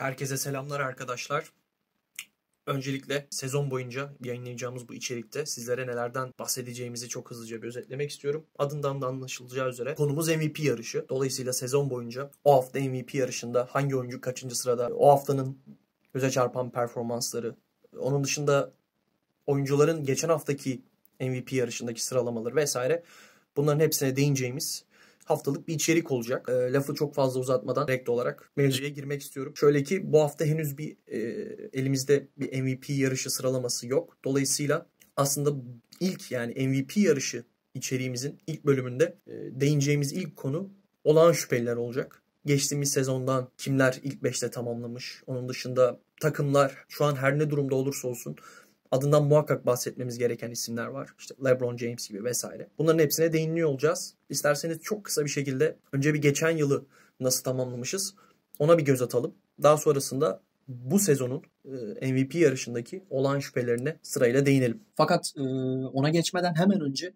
Herkese selamlar arkadaşlar. Öncelikle sezon boyunca yayınlayacağımız bu içerikte sizlere nelerden bahsedeceğimizi çok hızlıca bir özetlemek istiyorum. Adından da anlaşılacağı üzere konumuz MVP yarışı. Dolayısıyla sezon boyunca o hafta MVP yarışında hangi oyuncu kaçıncı sırada, o haftanın göze çarpan performansları, onun dışında oyuncuların geçen haftaki MVP yarışındaki sıralamaları vesaire bunların hepsine değineceğimiz haftalık bir içerik olacak. E, lafı çok fazla uzatmadan direkt olarak mevzuya girmek istiyorum. Şöyle ki bu hafta henüz bir e, elimizde bir MVP yarışı sıralaması yok. Dolayısıyla aslında ilk yani MVP yarışı içeriğimizin ilk bölümünde e, değineceğimiz ilk konu olağan şüpheliler olacak. Geçtiğimiz sezondan kimler ilk 5'te tamamlamış? Onun dışında takımlar şu an her ne durumda olursa olsun adından muhakkak bahsetmemiz gereken isimler var. İşte LeBron James gibi vesaire. Bunların hepsine değiniliyor olacağız. İsterseniz çok kısa bir şekilde önce bir geçen yılı nasıl tamamlamışız ona bir göz atalım. Daha sonrasında bu sezonun e, MVP yarışındaki olan şüphelerine sırayla değinelim. Fakat e, ona geçmeden hemen önce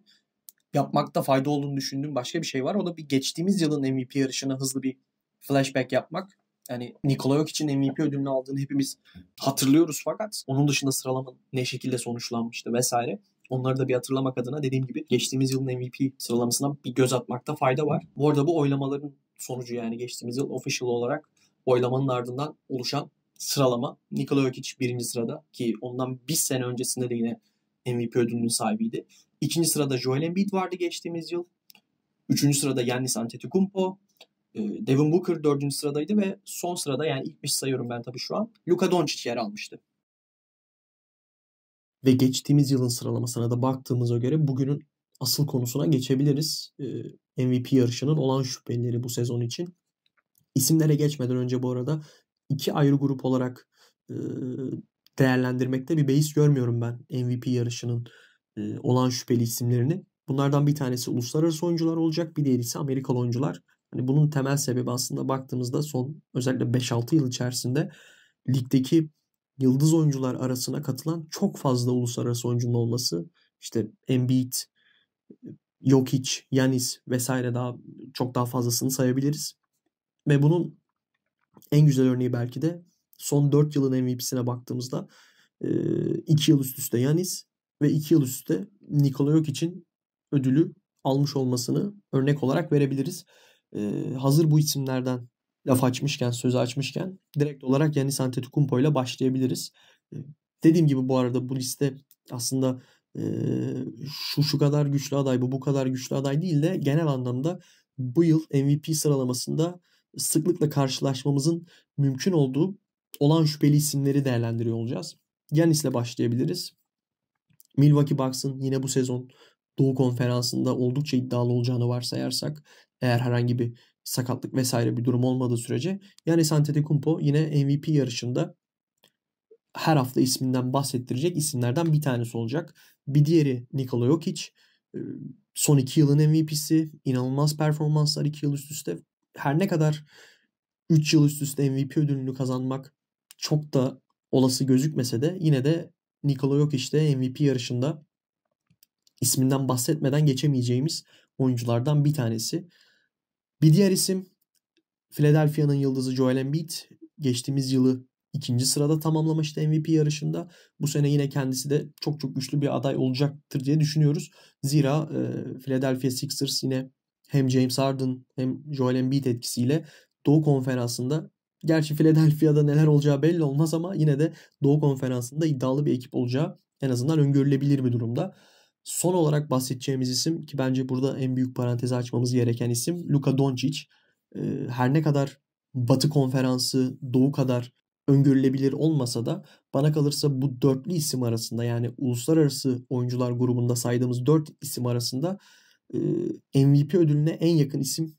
yapmakta fayda olduğunu düşündüğüm başka bir şey var. O da bir geçtiğimiz yılın MVP yarışına hızlı bir flashback yapmak. Yani Nikola Jokic'in MVP ödülünü aldığını hepimiz hatırlıyoruz fakat onun dışında sıralamanın ne şekilde sonuçlanmıştı vesaire. Onları da bir hatırlamak adına dediğim gibi geçtiğimiz yılın MVP sıralamasına bir göz atmakta fayda var. Bu arada bu oylamaların sonucu yani geçtiğimiz yıl official olarak oylamanın ardından oluşan sıralama. Nikola Jokic birinci sırada ki ondan bir sene öncesinde de yine MVP ödülünün sahibiydi. İkinci sırada Joel Embiid vardı geçtiğimiz yıl. Üçüncü sırada Yannis Antetokounmpo. Ee, Devin Booker 4. sıradaydı ve son sırada yani ilk 5 sayıyorum ben tabii şu an. Luka Doncic yer almıştı. Ve geçtiğimiz yılın sıralamasına da baktığımıza göre bugünün asıl konusuna geçebiliriz. Ee, MVP yarışının olan şüphelileri bu sezon için. İsimlere geçmeden önce bu arada iki ayrı grup olarak e, değerlendirmekte bir beis görmüyorum ben MVP yarışının e, olan şüpheli isimlerini. Bunlardan bir tanesi uluslararası oyuncular olacak, bir diğerisi Amerikalı oyuncular. Hani bunun temel sebebi aslında baktığımızda son özellikle 5-6 yıl içerisinde ligdeki yıldız oyuncular arasına katılan çok fazla uluslararası oyuncunun olması. İşte Embiid, Jokic, Yanis vesaire daha çok daha fazlasını sayabiliriz. Ve bunun en güzel örneği belki de son 4 yılın MVP'sine baktığımızda 2 yıl üst üste Yanis ve 2 yıl üst üste Nikola Jokic'in ödülü almış olmasını örnek olarak verebiliriz hazır bu isimlerden laf açmışken, sözü açmışken direkt olarak yani Santetikumpo ile başlayabiliriz. dediğim gibi bu arada bu liste aslında e, şu şu kadar güçlü aday, bu bu kadar güçlü aday değil de genel anlamda bu yıl MVP sıralamasında sıklıkla karşılaşmamızın mümkün olduğu olan şüpheli isimleri değerlendiriyor olacağız. Yanis ile başlayabiliriz. Milwaukee Bucks'ın yine bu sezon Doğu Konferansı'nda oldukça iddialı olacağını varsayarsak eğer herhangi bir sakatlık vesaire bir durum olmadığı sürece. Yani Kumpo yine MVP yarışında her hafta isminden bahsettirecek isimlerden bir tanesi olacak. Bir diğeri Nikola Jokic. Ee, son iki yılın MVP'si. inanılmaz performanslar iki yıl üst üste. Her ne kadar 3 yıl üst üste MVP ödülünü kazanmak çok da olası gözükmese de yine de Nikola Jokic de MVP yarışında isminden bahsetmeden geçemeyeceğimiz oyunculardan bir tanesi. Bir diğer isim Philadelphia'nın yıldızı Joel Embiid. Geçtiğimiz yılı ikinci sırada tamamlamıştı MVP yarışında. Bu sene yine kendisi de çok çok güçlü bir aday olacaktır diye düşünüyoruz. Zira e, Philadelphia Sixers yine hem James Harden hem Joel Embiid etkisiyle Doğu Konferansı'nda gerçi Philadelphia'da neler olacağı belli olmaz ama yine de Doğu Konferansı'nda iddialı bir ekip olacağı en azından öngörülebilir bir durumda. Son olarak bahsedeceğimiz isim ki bence burada en büyük parantezi açmamız gereken isim Luka Doncic. Ee, her ne kadar Batı konferansı Doğu kadar öngörülebilir olmasa da bana kalırsa bu dörtlü isim arasında yani uluslararası oyuncular grubunda saydığımız dört isim arasında e, MVP ödülüne en yakın isim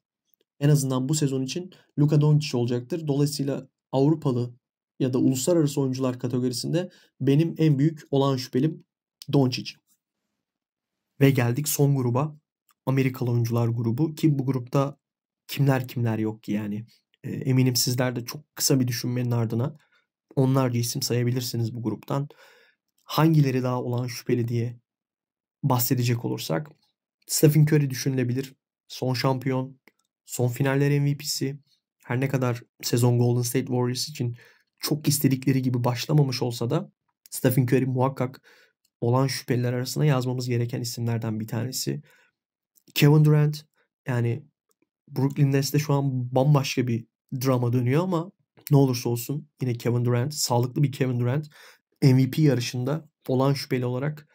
en azından bu sezon için Luka Doncic olacaktır. Dolayısıyla Avrupalı ya da uluslararası oyuncular kategorisinde benim en büyük olan şüphelim Doncic. Ve geldik son gruba. Amerikalı oyuncular grubu ki bu grupta kimler kimler yok ki yani. Ee, eminim sizler de çok kısa bir düşünmenin ardına onlarca isim sayabilirsiniz bu gruptan. Hangileri daha olan şüpheli diye bahsedecek olursak Stephen Curry düşünülebilir. Son şampiyon, son finaller MVP'si. Her ne kadar sezon Golden State Warriors için çok istedikleri gibi başlamamış olsa da Stephen Curry muhakkak olan şüpheliler arasında yazmamız gereken isimlerden bir tanesi. Kevin Durant yani Brooklyn Nets'te şu an bambaşka bir drama dönüyor ama ne olursa olsun yine Kevin Durant, sağlıklı bir Kevin Durant MVP yarışında olan şüpheli olarak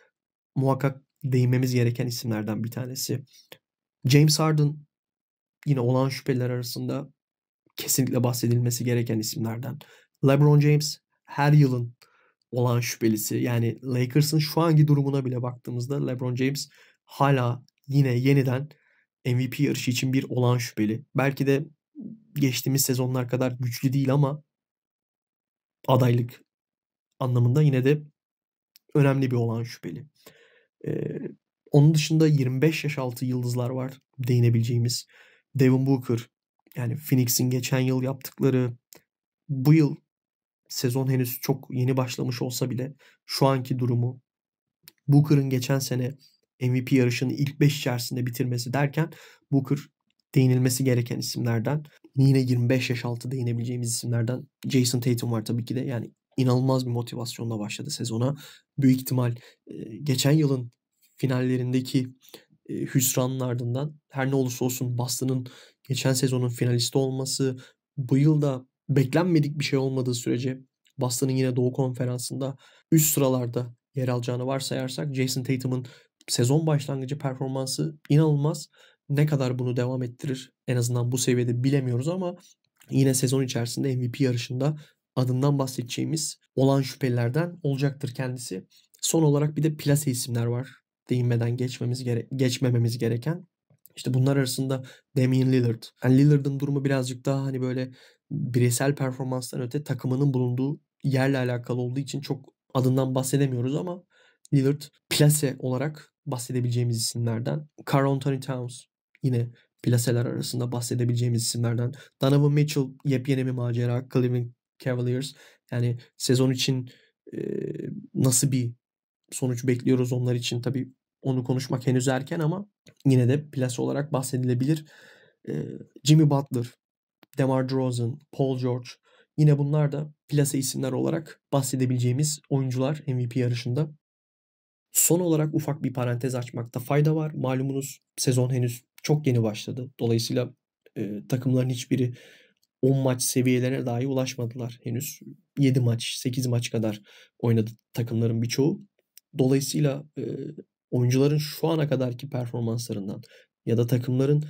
muhakkak değinmemiz gereken isimlerden bir tanesi. James Harden yine olan şüpheliler arasında kesinlikle bahsedilmesi gereken isimlerden. LeBron James her yılın olan şüphelisi. Yani Lakers'ın şu anki durumuna bile baktığımızda LeBron James hala yine yeniden MVP yarışı için bir olan şüpheli. Belki de geçtiğimiz sezonlar kadar güçlü değil ama adaylık anlamında yine de önemli bir olan şüpheli. Ee, onun dışında 25 yaş altı yıldızlar var değinebileceğimiz. Devin Booker yani Phoenix'in geçen yıl yaptıkları bu yıl sezon henüz çok yeni başlamış olsa bile şu anki durumu Booker'ın geçen sene MVP yarışını ilk 5 içerisinde bitirmesi derken Booker değinilmesi gereken isimlerden yine 25 yaş altı değinebileceğimiz isimlerden Jason Tatum var tabii ki de yani inanılmaz bir motivasyonla başladı sezona. Büyük ihtimal geçen yılın finallerindeki hüsranın ardından her ne olursa olsun Boston'ın geçen sezonun finalisti olması, bu yılda beklenmedik bir şey olmadığı sürece Boston'ın yine Doğu Konferansı'nda üst sıralarda yer alacağını varsayarsak Jason Tatum'un sezon başlangıcı performansı inanılmaz. Ne kadar bunu devam ettirir en azından bu seviyede bilemiyoruz ama yine sezon içerisinde MVP yarışında adından bahsedeceğimiz olan şüphelilerden olacaktır kendisi. Son olarak bir de plase isimler var. Değinmeden geçmemiz gere geçmememiz gereken. İşte bunlar arasında Damian Lillard. Yani Lillard'ın durumu birazcık daha hani böyle bireysel performanstan öte takımının bulunduğu yerle alakalı olduğu için çok adından bahsedemiyoruz ama Lillard plase olarak bahsedebileceğimiz isimlerden. Carl Anthony Towns yine plaseler arasında bahsedebileceğimiz isimlerden. Donovan Mitchell yepyeni bir macera. Cleveland Cavaliers yani sezon için e, nasıl bir sonuç bekliyoruz onlar için tabii onu konuşmak henüz erken ama yine de plase olarak bahsedilebilir. E, Jimmy Butler DeMar DeRozan, Paul George yine bunlar da plase isimler olarak bahsedebileceğimiz oyuncular MVP yarışında. Son olarak ufak bir parantez açmakta fayda var. Malumunuz sezon henüz çok yeni başladı. Dolayısıyla e, takımların hiçbiri 10 maç seviyelerine dahi ulaşmadılar henüz. 7 maç, 8 maç kadar oynadı takımların birçoğu. Dolayısıyla e, oyuncuların şu ana kadarki performanslarından ya da takımların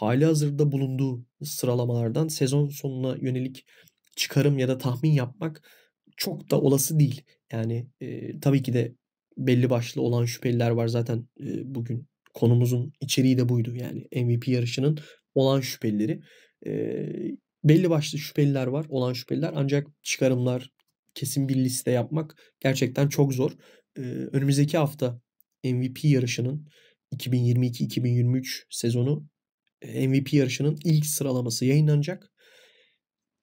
hali hazırda bulunduğu sıralamalardan sezon sonuna yönelik çıkarım ya da tahmin yapmak çok da olası değil. Yani e, tabii ki de belli başlı olan şüpheliler var zaten e, bugün konumuzun içeriği de buydu. Yani MVP yarışının olan şüphelileri. E, belli başlı şüpheliler var, olan şüpheliler ancak çıkarımlar kesin bir liste yapmak gerçekten çok zor. E, önümüzdeki hafta MVP yarışının 2022-2023 sezonu MVP yarışının ilk sıralaması yayınlanacak.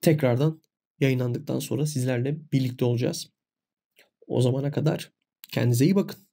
Tekrardan yayınlandıktan sonra sizlerle birlikte olacağız. O zamana kadar kendinize iyi bakın.